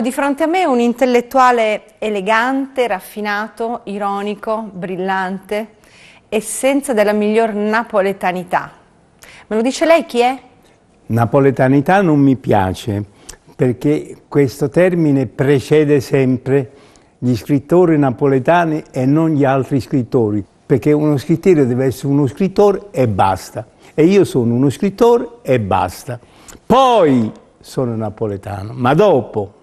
di fronte a me un intellettuale elegante, raffinato, ironico, brillante, essenza della miglior napoletanità. Me lo dice lei chi è? Napoletanità non mi piace perché questo termine precede sempre gli scrittori napoletani e non gli altri scrittori, perché uno scrittore deve essere uno scrittore e basta. E io sono uno scrittore e basta. Poi sono napoletano, ma dopo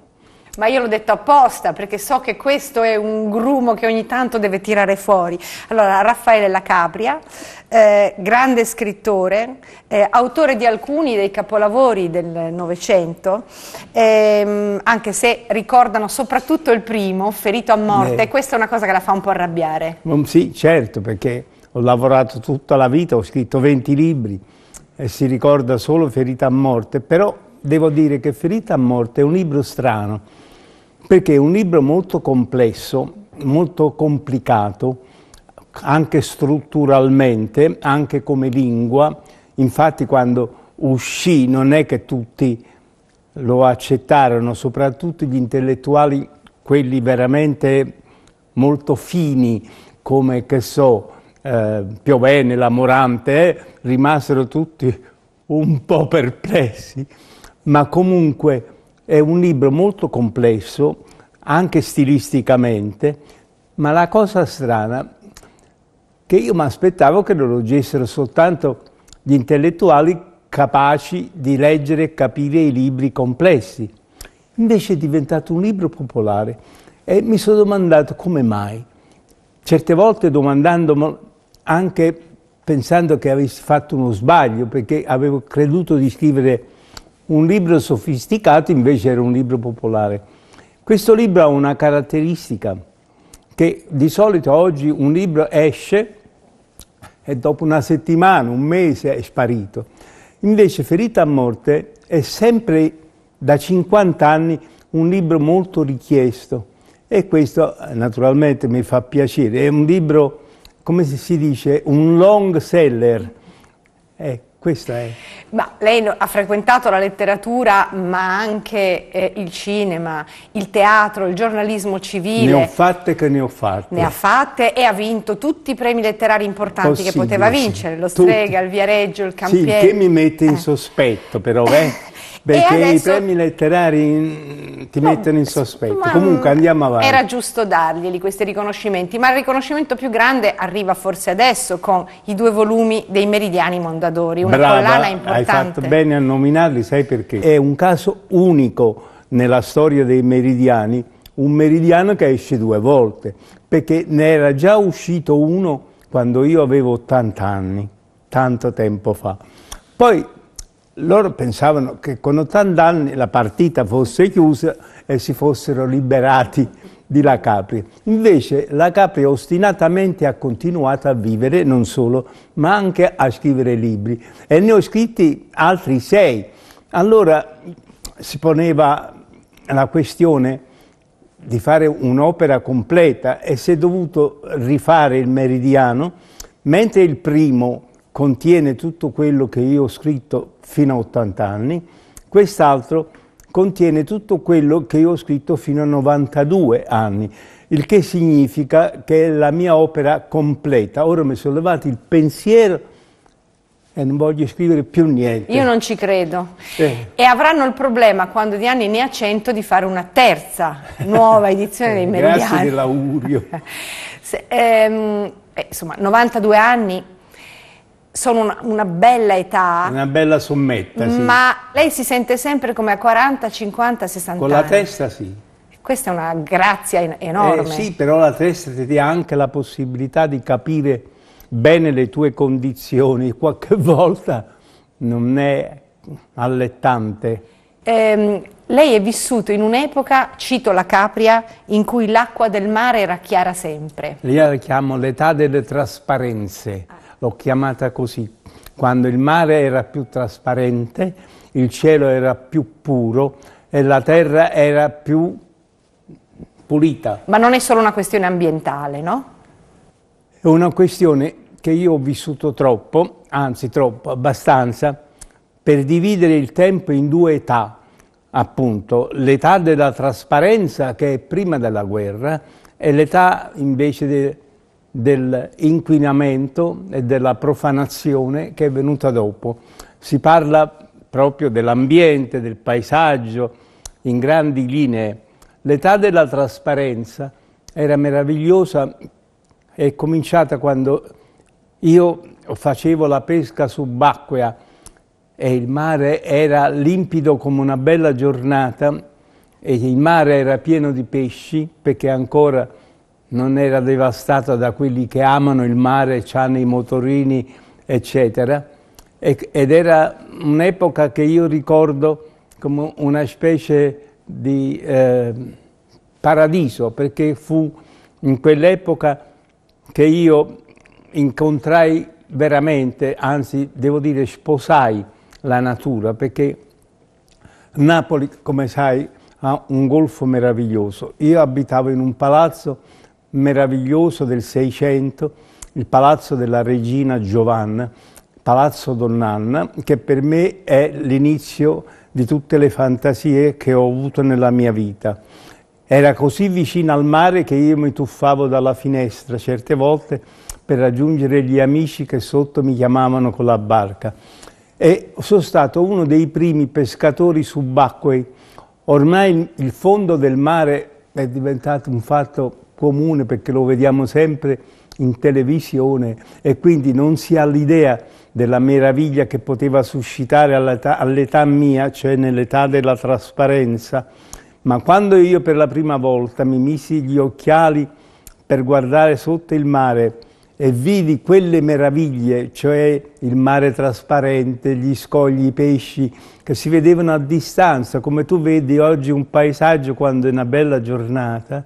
ma io l'ho detto apposta perché so che questo è un grumo che ogni tanto deve tirare fuori. Allora, Raffaele Lacapria, eh, grande scrittore, eh, autore di alcuni dei capolavori del Novecento, ehm, anche se ricordano soprattutto il primo, Ferito a morte, Beh. e questa è una cosa che la fa un po' arrabbiare. Mm, sì, certo, perché ho lavorato tutta la vita, ho scritto 20 libri e si ricorda solo Ferita a morte, però devo dire che Ferita a morte è un libro strano, perché è un libro molto complesso, molto complicato, anche strutturalmente, anche come lingua. Infatti quando uscì non è che tutti lo accettarono, soprattutto gli intellettuali, quelli veramente molto fini, come che so, eh, Piovene, Lamorante, eh, rimasero tutti un po' perplessi, ma comunque è un libro molto complesso, anche stilisticamente, ma la cosa strana è che io mi aspettavo che lo leggessero soltanto gli intellettuali capaci di leggere e capire i libri complessi. Invece è diventato un libro popolare e mi sono domandato come mai. Certe volte domandando anche pensando che avessi fatto uno sbaglio, perché avevo creduto di scrivere un libro sofisticato invece era un libro popolare. Questo libro ha una caratteristica che di solito oggi un libro esce e dopo una settimana, un mese è sparito. Invece Ferita a morte è sempre da 50 anni un libro molto richiesto e questo eh, naturalmente mi fa piacere. È un libro, come si dice, un long seller. Eh, questa è. Ma lei ha frequentato la letteratura, ma anche eh, il cinema, il teatro, il giornalismo civile. Ne ho fatte che ne ho fatte. Ne ha fatte e ha vinto tutti i premi letterari importanti Possibile, che poteva vincere, lo Strega, tutti. il Viareggio, il Campiello. Sì, che mi mette in eh. sospetto però, eh. Perché adesso... i premi letterari mm, ti no, mettono in sospetto. Comunque andiamo avanti. Era giusto darglieli questi riconoscimenti, ma il riconoscimento più grande arriva forse adesso con i due volumi dei Meridiani Mondadori, una Brava, collana importante. Hai fatto bene a nominarli, sai perché? È un caso unico nella storia dei Meridiani, un Meridiano che esce due volte, perché ne era già uscito uno quando io avevo 80 anni, tanto tempo fa. Poi loro pensavano che con 80 anni la partita fosse chiusa e si fossero liberati di La Capri. Invece La Capri ostinatamente ha continuato a vivere, non solo, ma anche a scrivere libri. E ne ho scritti altri sei. Allora si poneva la questione di fare un'opera completa e si è dovuto rifare il Meridiano, mentre il primo contiene tutto quello che io ho scritto fino a 80 anni, quest'altro contiene tutto quello che io ho scritto fino a 92 anni, il che significa che è la mia opera completa. Ora mi sono levato il pensiero e non voglio scrivere più niente. Io non ci credo. Eh. E avranno il problema, quando di anni ne ha 100, di fare una terza nuova edizione eh, dei Meridiani. Grazie dell'augurio. Se, ehm, eh, insomma, 92 anni sono una, una, bella età. Una bella sommetta, sì. Ma lei si sente sempre come a 40, 50, 60 Con anni. Con la testa sì. Questa è una grazia enorme. Eh, sì, però la testa ti dà anche la possibilità di capire bene le tue condizioni. Qualche volta non è allettante. Eh, lei è vissuto in un'epoca, cito la Capria, in cui l'acqua del mare era chiara sempre. Io la chiamo l'età delle trasparenze. Ah l'ho chiamata così, quando il mare era più trasparente, il cielo era più puro e la terra era più pulita. Ma non è solo una questione ambientale, no? È una questione che io ho vissuto troppo, anzi troppo, abbastanza, per dividere il tempo in due età, appunto, l'età della trasparenza che è prima della guerra e l'età invece del dell'inquinamento e della profanazione che è venuta dopo. Si parla proprio dell'ambiente, del paesaggio, in grandi linee. L'età della trasparenza era meravigliosa, è cominciata quando io facevo la pesca subacquea e il mare era limpido come una bella giornata e il mare era pieno di pesci perché ancora non era devastata da quelli che amano il mare, hanno i motorini, eccetera. ed era un'epoca che io ricordo come una specie di eh, paradiso, perché fu in quell'epoca che io incontrai veramente, anzi devo dire sposai la natura, perché Napoli, come sai, ha un golfo meraviglioso. Io abitavo in un palazzo meraviglioso del Seicento, il palazzo della regina Giovanna, palazzo Donnanna, che per me è l'inizio di tutte le fantasie che ho avuto nella mia vita. Era così vicino al mare che io mi tuffavo dalla finestra certe volte per raggiungere gli amici che sotto mi chiamavano con la barca. E sono stato uno dei primi pescatori subacquei. Ormai il fondo del mare è diventato un fatto comune perché lo vediamo sempre in televisione e quindi non si ha l'idea della meraviglia che poteva suscitare all'età, all'età mia, cioè nell'età della trasparenza, ma quando io per la prima volta mi misi gli occhiali per guardare sotto il mare e vidi quelle meraviglie, cioè il mare trasparente, gli scogli, i pesci, che si vedevano a distanza, come tu vedi oggi un paesaggio quando è una bella giornata,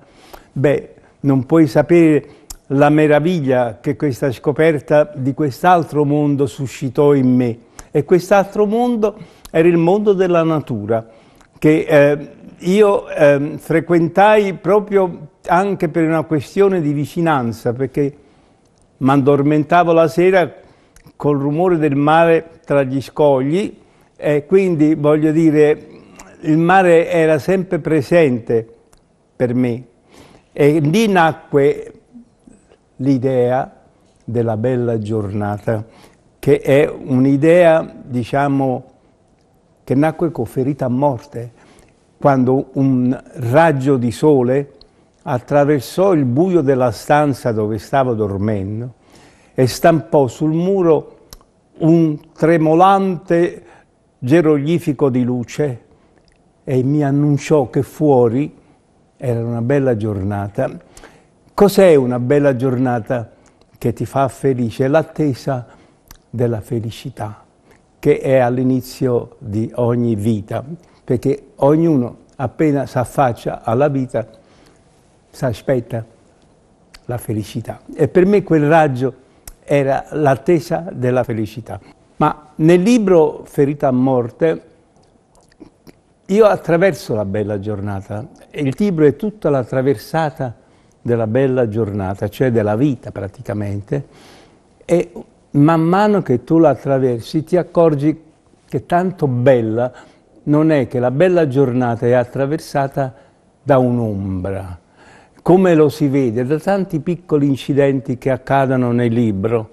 beh, non puoi sapere la meraviglia che questa scoperta di quest'altro mondo suscitò in me. E quest'altro mondo era il mondo della natura, che eh, io eh, frequentai proprio anche per una questione di vicinanza, perché mi addormentavo la sera col rumore del mare tra gli scogli e quindi voglio dire il mare era sempre presente per me e lì nacque l'idea della bella giornata, che è un'idea, diciamo, che nacque con ferita a morte, quando un raggio di sole attraversò il buio della stanza dove stavo dormendo e stampò sul muro un tremolante geroglifico di luce e mi annunciò che fuori era una bella giornata. Cos'è una bella giornata che ti fa felice? L'attesa della felicità che è all'inizio di ogni vita, perché ognuno appena si affaccia alla vita si aspetta la felicità. E per me quel raggio era l'attesa della felicità. Ma nel libro Ferita a morte io attraverso la bella giornata, il libro è tutta la traversata della bella giornata, cioè della vita praticamente, e man mano che tu la attraversi ti accorgi che tanto bella non è che la bella giornata è attraversata da un'ombra, come lo si vede da tanti piccoli incidenti che accadono nel libro.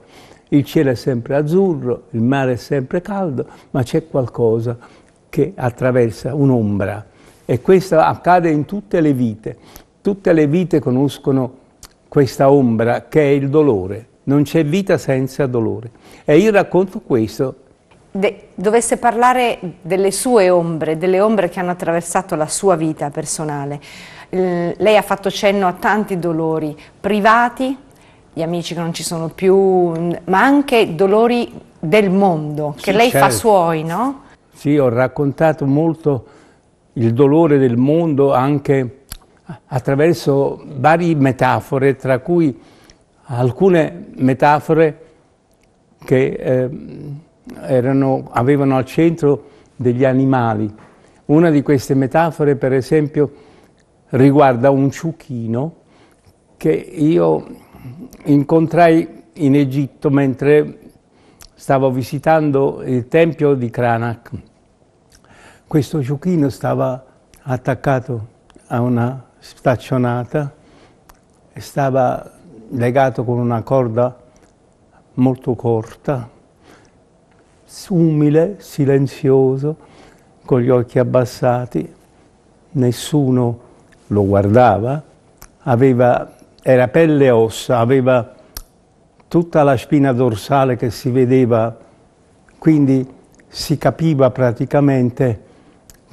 Il cielo è sempre azzurro, il mare è sempre caldo, ma c'è qualcosa che attraversa un'ombra e questo accade in tutte le vite. Tutte le vite conoscono questa ombra che è il dolore. Non c'è vita senza dolore. E io racconto questo. De, dovesse parlare delle sue ombre, delle ombre che hanno attraversato la sua vita personale. Eh, lei ha fatto cenno a tanti dolori privati, gli amici che non ci sono più, ma anche dolori del mondo, che sì, lei certo. fa suoi, no? Sì, ho raccontato molto il dolore del mondo anche attraverso varie metafore, tra cui alcune metafore che eh, erano, avevano al centro degli animali. Una di queste metafore, per esempio, riguarda un ciuchino che io incontrai in Egitto mentre stavo visitando il tempio di Kranach. Questo ciuchino stava attaccato a una staccionata e stava legato con una corda molto corta, umile, silenzioso, con gli occhi abbassati. Nessuno lo guardava, aveva, era pelle e ossa, aveva tutta la spina dorsale che si vedeva, quindi si capiva praticamente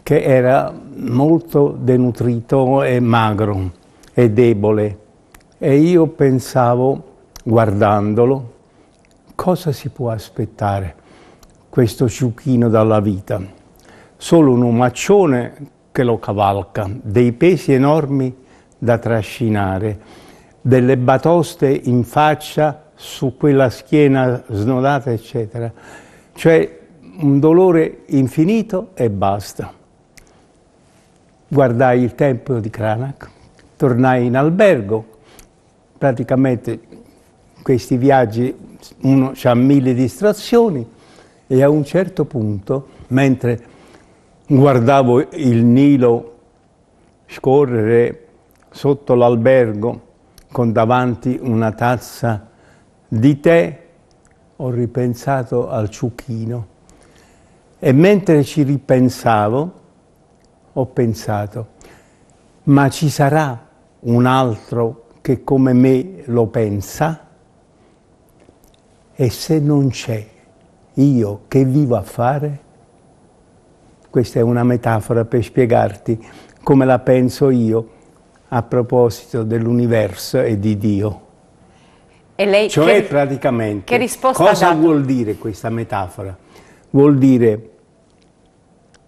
che era molto denutrito e magro e debole e io pensavo, guardandolo, cosa si può aspettare questo ciuchino dalla vita? Solo un omaccione che lo cavalca, dei pesi enormi da trascinare, delle batoste in faccia su quella schiena snodata, eccetera. Cioè un dolore infinito e basta guardai il tempio di Cranach, tornai in albergo, praticamente questi viaggi uno ha mille distrazioni e a un certo punto, mentre guardavo il Nilo scorrere sotto l'albergo con davanti una tazza di tè, ho ripensato al ciuchino e mentre ci ripensavo ho pensato, ma ci sarà un altro che come me lo pensa? E se non c'è, io che vivo a fare? Questa è una metafora per spiegarti come la penso io a proposito dell'universo e di Dio. E lei cioè che, praticamente, che cosa vuol dire questa metafora? Vuol dire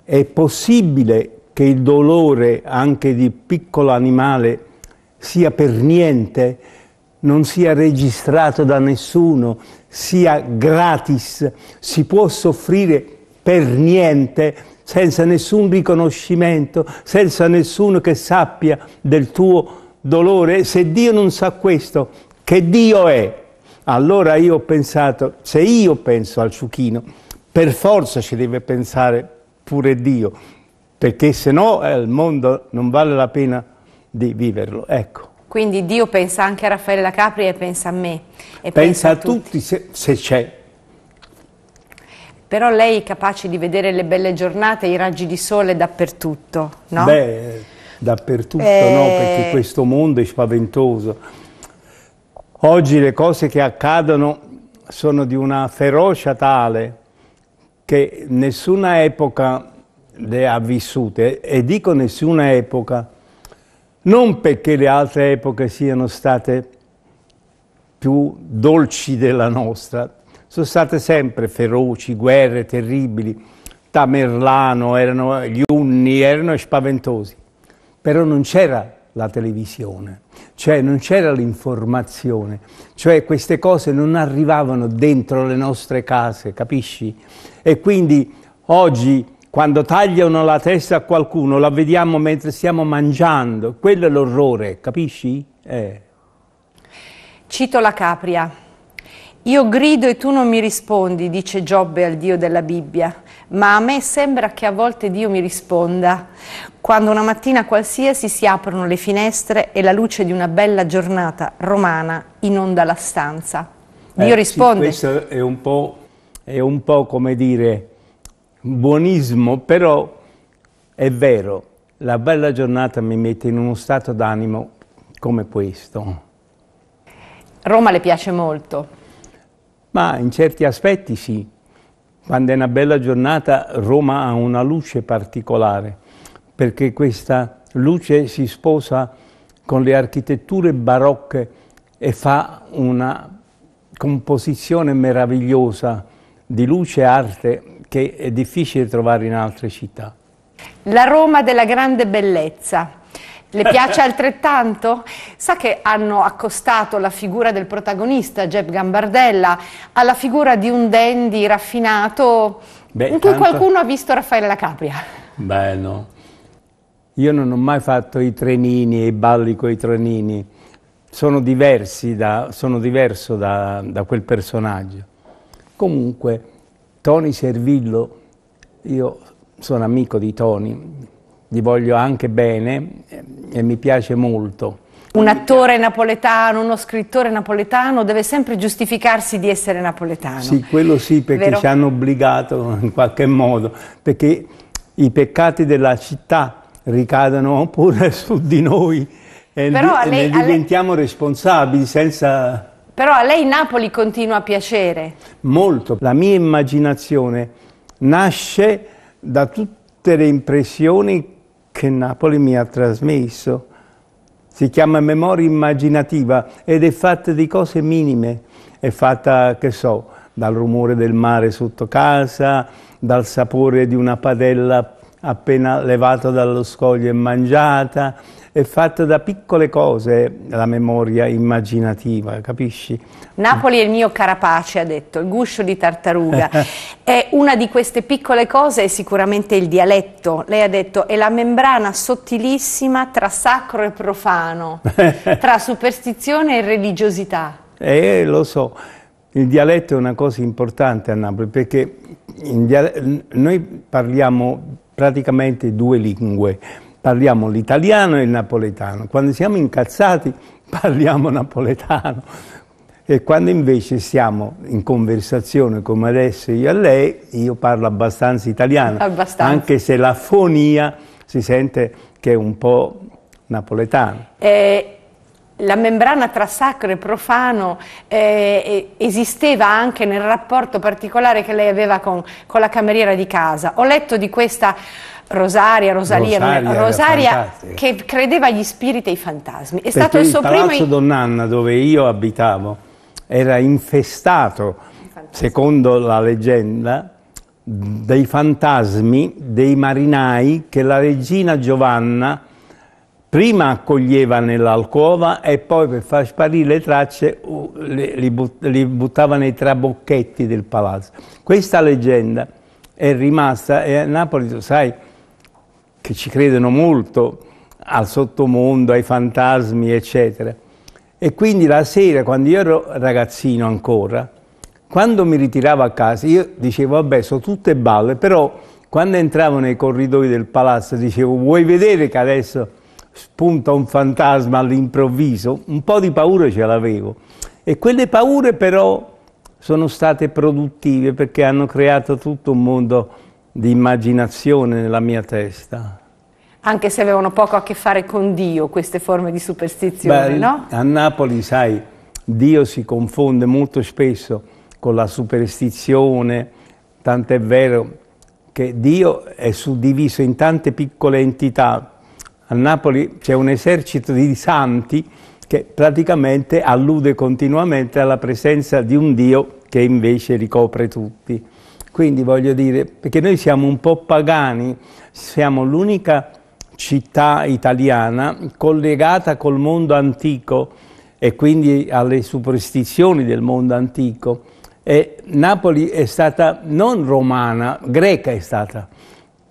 è possibile che il dolore anche di piccolo animale sia per niente, non sia registrato da nessuno, sia gratis, si può soffrire per niente, senza nessun riconoscimento, senza nessuno che sappia del tuo dolore. Se Dio non sa questo, che Dio è? Allora io ho pensato, se io penso al ciuchino, per forza ci deve pensare pure Dio perché se no eh, il mondo non vale la pena di viverlo. Ecco. Quindi Dio pensa anche a Raffaella Capri e pensa a me. Pensa, pensa, a tutti, tutti se, se c'è. Però lei è capace di vedere le belle giornate, i raggi di sole dappertutto, no? Beh, dappertutto e... no, eh. perché questo mondo è spaventoso. Oggi le cose che accadono sono di una ferocia tale che nessuna epoca le ha vissute e dico nessuna epoca, non perché le altre epoche siano state più dolci della nostra, sono state sempre feroci, guerre terribili, Tamerlano, erano gli unni, erano spaventosi, però non c'era la televisione, cioè non c'era l'informazione, cioè queste cose non arrivavano dentro le nostre case, capisci? E quindi oggi quando tagliano la testa a qualcuno la vediamo mentre stiamo mangiando, quello è l'orrore, capisci? Eh. Cito la capria. Io grido e tu non mi rispondi, dice Giobbe al Dio della Bibbia, ma a me sembra che a volte Dio mi risponda. Quando una mattina qualsiasi si aprono le finestre e la luce di una bella giornata romana inonda la stanza. Dio eh, risponde. Sì, questo è un, è un po' come dire buonismo, però è vero, la bella giornata mi mette in uno stato d'animo come questo. Roma le piace molto? Ma in certi aspetti sì. Quando è una bella giornata Roma ha una luce particolare, perché questa luce si sposa con le architetture barocche e fa una composizione meravigliosa di luce, arte che è difficile trovare in altre città. La Roma della grande bellezza. Le piace altrettanto? Sa che hanno accostato la figura del protagonista, Jeb Gambardella, alla figura di un dandy raffinato Beh, in cui tanto... qualcuno ha visto Raffaele La Capria. Beh, no. Io non ho mai fatto i trenini e i balli con i trenini. Sono, da, sono diverso da, da quel personaggio. Comunque Tony Servillo, io sono amico di Tony, gli voglio anche bene eh, e mi piace molto. Un attore napoletano, uno scrittore napoletano deve sempre giustificarsi di essere napoletano. Sì, quello sì, perché Vero? ci hanno obbligato in qualche modo, perché i peccati della città ricadono pure su di noi e, Però ne, ne diventiamo lei... responsabili senza però a lei Napoli continua a piacere. Molto. La mia immaginazione nasce da tutte le impressioni che Napoli mi ha trasmesso. Si chiama memoria immaginativa ed è fatta di cose minime. È fatta, che so, dal rumore del mare sotto casa, dal sapore di una padella appena levata dallo scoglio e mangiata, è fatta da piccole cose la memoria immaginativa, capisci? Napoli è il mio carapace, ha detto, il guscio di tartaruga. e una di queste piccole cose è sicuramente il dialetto. Lei ha detto è la membrana sottilissima tra sacro e profano, tra superstizione e religiosità. Eh, lo so. Il dialetto è una cosa importante a Napoli perché noi parliamo praticamente due lingue parliamo l'italiano e il napoletano, quando siamo incazzati parliamo napoletano e quando invece siamo in conversazione come adesso io e lei, io parlo abbastanza italiano, abbastanza. anche se la fonia si sente che è un po' napoletana. Eh la membrana tra sacro e profano eh, esisteva anche nel rapporto particolare che lei aveva con, con la cameriera di casa. Ho letto di questa Rosaria, Rosalia, Rosaria, Rosaria che credeva agli spiriti e ai fantasmi. È Perché stato il suo primo... Il palazzo Donnanna dove io abitavo era infestato, secondo la leggenda, dei fantasmi dei marinai che la regina Giovanna prima accoglieva nell'alcova e poi per far sparire le tracce li, buttava nei trabocchetti del palazzo. Questa leggenda è rimasta e a Napoli, sai, che ci credono molto al sottomondo, ai fantasmi, eccetera. E quindi la sera, quando io ero ragazzino ancora, quando mi ritiravo a casa, io dicevo, vabbè, sono tutte balle, però quando entravo nei corridoi del palazzo dicevo, vuoi vedere che adesso spunta un fantasma all'improvviso? Un po' di paura ce l'avevo. E quelle paure però sono state produttive perché hanno creato tutto un mondo di immaginazione nella mia testa. Anche se avevano poco a che fare con Dio queste forme di superstizione, Beh, no? A Napoli, sai, Dio si confonde molto spesso con la superstizione, tant'è vero che Dio è suddiviso in tante piccole entità. A Napoli c'è un esercito di santi che praticamente allude continuamente alla presenza di un Dio che invece ricopre tutti. Quindi voglio dire, perché noi siamo un po' pagani, siamo l'unica città italiana collegata col mondo antico e quindi alle superstizioni del mondo antico. E Napoli è stata non romana, greca è stata.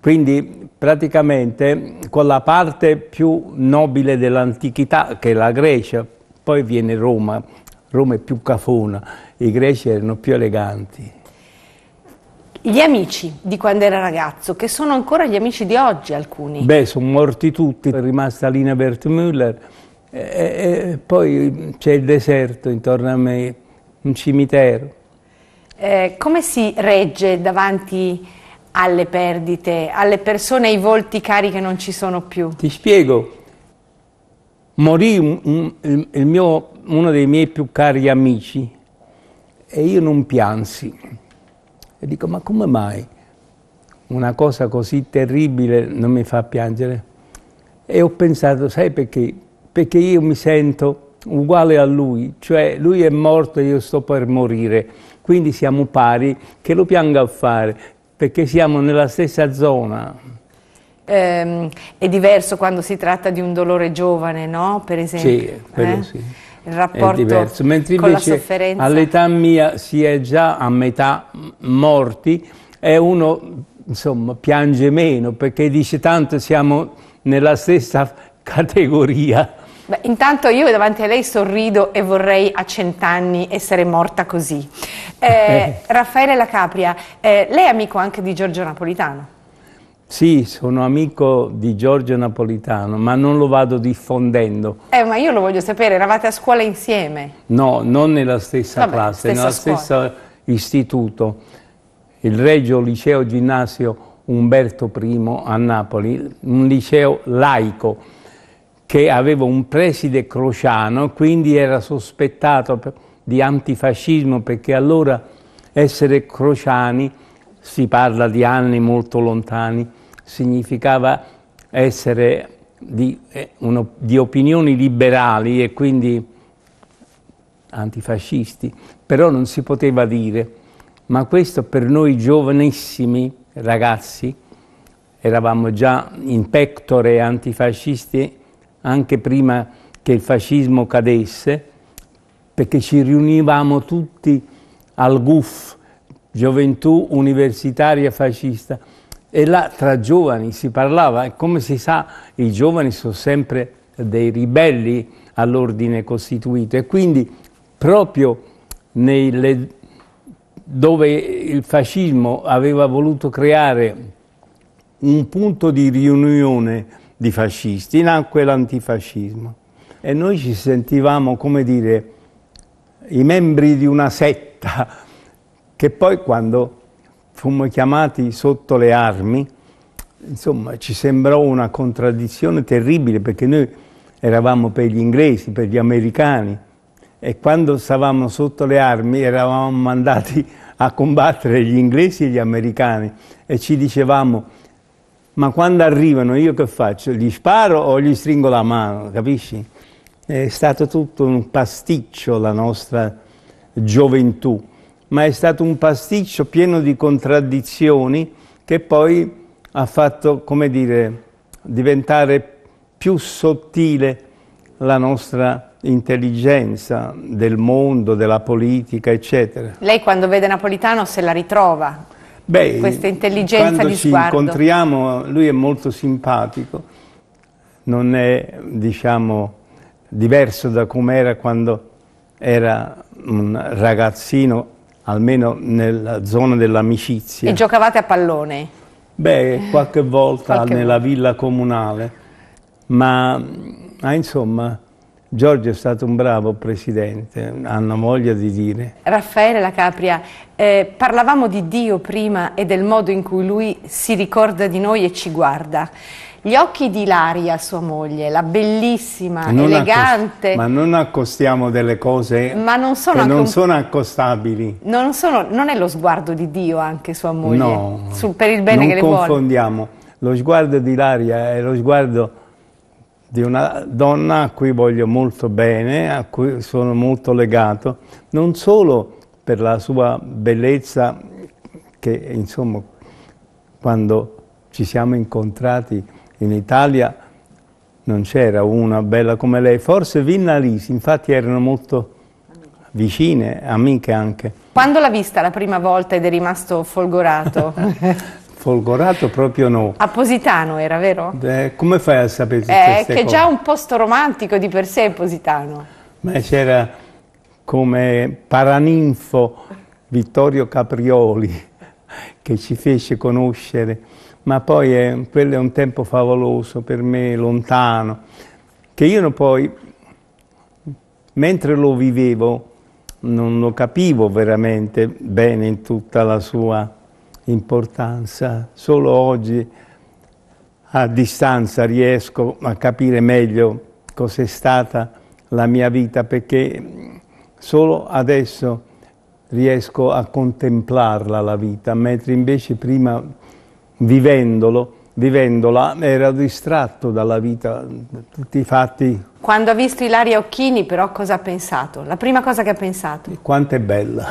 Quindi praticamente con la parte più nobile dell'antichità, che è la Grecia, poi viene Roma, Roma è più cafona, i greci erano più eleganti. Gli amici di quando era ragazzo, che sono ancora gli amici di oggi alcuni. Beh, sono morti tutti, è rimasta Lina Wertmüller, e, e poi c'è il deserto intorno a me, un cimitero. Eh, come si regge davanti alle perdite, alle persone, ai volti cari che non ci sono più? Ti spiego. Morì un, un, mio, uno dei miei più cari amici e io non piansi e dico, ma come mai una cosa così terribile non mi fa piangere? E ho pensato, sai perché? Perché io mi sento uguale a lui, cioè lui è morto e io sto per morire, quindi siamo pari, che lo pianga a fare, perché siamo nella stessa zona. Eh, è diverso quando si tratta di un dolore giovane, no? Per esempio. Sì, quello eh? sì il rapporto è diverso. Mentre invece all'età mia si è già a metà morti e uno insomma, piange meno perché dice tanto siamo nella stessa categoria. Beh, intanto io davanti a lei sorrido e vorrei a cent'anni essere morta così. Eh, Raffaele La Capria, eh, lei è amico anche di Giorgio Napolitano? Sì, sono amico di Giorgio Napolitano, ma non lo vado diffondendo. Eh, ma io lo voglio sapere, eravate a scuola insieme? No, non nella stessa Vabbè, classe, nella scuola. stessa istituto. Il Regio Liceo Ginnasio Umberto I a Napoli, un liceo laico che aveva un preside crociano, quindi era sospettato di antifascismo perché allora essere crociani si parla di anni molto lontani, significava essere di, eh, uno, di opinioni liberali e quindi antifascisti, però non si poteva dire, ma questo per noi giovanissimi ragazzi, eravamo già in pectore antifascisti anche prima che il fascismo cadesse, perché ci riunivamo tutti al GUF, gioventù universitaria fascista. E là tra giovani si parlava, e come si sa i giovani sono sempre dei ribelli all'ordine costituito e quindi proprio nelle, dove il fascismo aveva voluto creare un punto di riunione di fascisti, nacque l'antifascismo e noi ci sentivamo, come dire, i membri di una setta che poi quando fummo chiamati sotto le armi, insomma, ci sembrò una contraddizione terribile perché noi eravamo per gli inglesi, per gli americani e quando stavamo sotto le armi eravamo mandati a combattere gli inglesi e gli americani e ci dicevamo ma quando arrivano io che faccio? Gli sparo o gli stringo la mano, capisci? È stato tutto un pasticcio la nostra gioventù ma è stato un pasticcio pieno di contraddizioni che poi ha fatto, come dire, diventare più sottile la nostra intelligenza del mondo, della politica, eccetera. Lei quando vede Napolitano se la ritrova? Beh, questa intelligenza quando di sguardo. Quando ci incontriamo, lui è molto simpatico, non è, diciamo, diverso da come era quando era un ragazzino almeno nella zona dell'amicizia. E giocavate a pallone? Beh, qualche volta qualche nella villa comunale, ma ah, insomma Giorgio è stato un bravo presidente, hanno voglia di dire. Raffaele La Capria, eh, parlavamo di Dio prima e del modo in cui lui si ricorda di noi e ci guarda. Gli occhi di Laria, sua moglie, la bellissima, non elegante. ma non accostiamo delle cose non che non sono accostabili. Non, sono, non, è lo sguardo di Dio anche sua moglie, no, sul, per il bene che le vuole. Non confondiamo. Lo sguardo di Laria è lo sguardo di una donna a cui voglio molto bene, a cui sono molto legato, non solo per la sua bellezza che insomma quando ci siamo incontrati in Italia non c'era una bella come lei, forse Vinna Lisi, infatti erano molto vicine, amiche anche. Quando l'ha vista la prima volta ed è rimasto folgorato? folgorato proprio no. A Positano era, vero? Eh, come fai a sapere eh, queste che cose? Che è già un posto romantico di per sé Positano. Ma c'era come paraninfo Vittorio Caprioli che ci fece conoscere ma poi è, quello è un tempo favoloso per me, lontano, che io poi, mentre lo vivevo, non lo capivo veramente bene in tutta la sua importanza. Solo oggi, a distanza, riesco a capire meglio cos'è stata la mia vita, perché solo adesso riesco a contemplarla la vita, mentre invece prima vivendolo, vivendola, era distratto dalla vita, tutti i fatti. Quando ha visto Ilaria Occhini però cosa ha pensato? La prima cosa che ha pensato? Quanto è bella,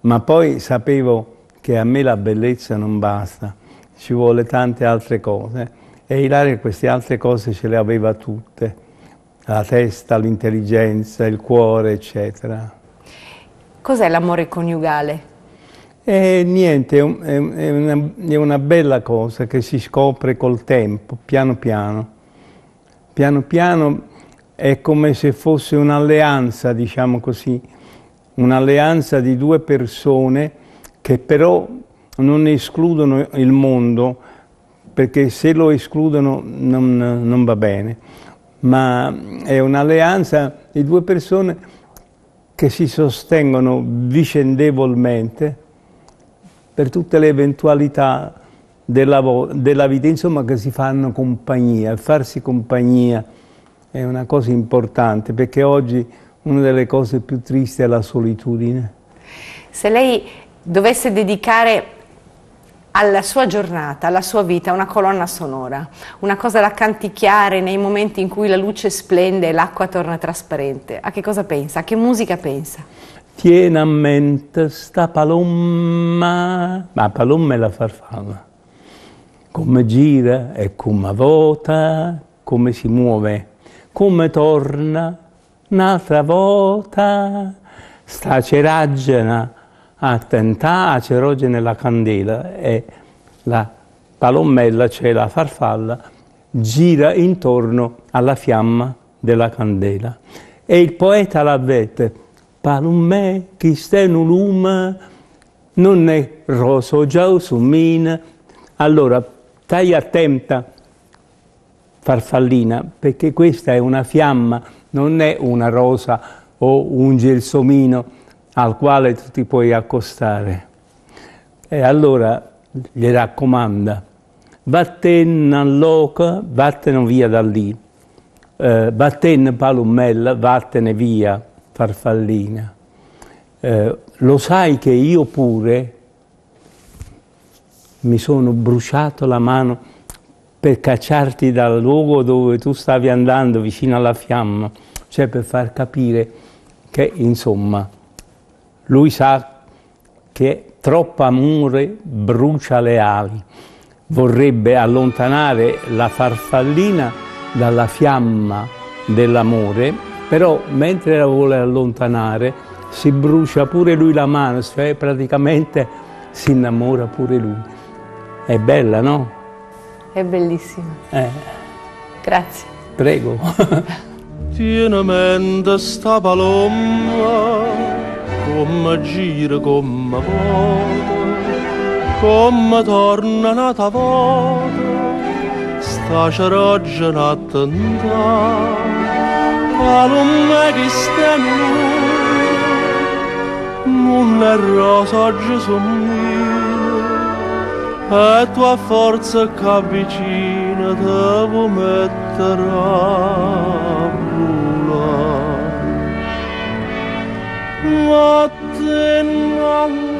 ma poi sapevo che a me la bellezza non basta, ci vuole tante altre cose e Ilaria queste altre cose ce le aveva tutte, la testa, l'intelligenza, il cuore, eccetera. Cos'è l'amore coniugale? E niente, è, una, è una bella cosa che si scopre col tempo, piano piano. Piano piano è come se fosse un'alleanza, diciamo così, un'alleanza di due persone che però non escludono il mondo, perché se lo escludono non, non va bene, ma è un'alleanza di due persone che si sostengono vicendevolmente per tutte le eventualità della, della vita, insomma che si fanno compagnia, il farsi compagnia è una cosa importante perché oggi una delle cose più tristi è la solitudine. Se lei dovesse dedicare alla sua giornata, alla sua vita, una colonna sonora, una cosa da canticchiare nei momenti in cui la luce splende e l'acqua torna trasparente, a che cosa pensa? A che musica pensa? tiene a mente sta palomma, ma palomma è la farfalla, come gira e come vota, come si muove, come torna un'altra volta, sta ceragena attenta, acerogena cerogena la candela e la palommella, cioè la farfalla, gira intorno alla fiamma della candela. E il poeta l'avverte, palumè Parum me, Chistenulum, non è roso giausumina. Allora, stai attenta, farfallina, perché questa è una fiamma, non è una rosa o un gelsomino al quale tu ti puoi accostare. E allora gli raccomanda, vattene all'oca, vattene via da lì, eh, vattene palumella, vattene via farfallina, eh, lo sai che io pure mi sono bruciato la mano per cacciarti dal luogo dove tu stavi andando vicino alla fiamma, cioè per far capire che insomma lui sa che troppo amore brucia le ali, vorrebbe allontanare la farfallina dalla fiamma dell'amore però mentre la vuole allontanare si brucia pure lui la mano, cioè praticamente si innamora pure lui. È bella, no? È bellissima. Eh. Grazie. Prego. Tiene mente sta palomba, come gira, come vuota, come torna nata vuota, sta ceroggia attentata qualunque Alunmak istemiyor Muhler rasacı sommino E tua forza c'avvicina Te vometterà a brulare Ma te non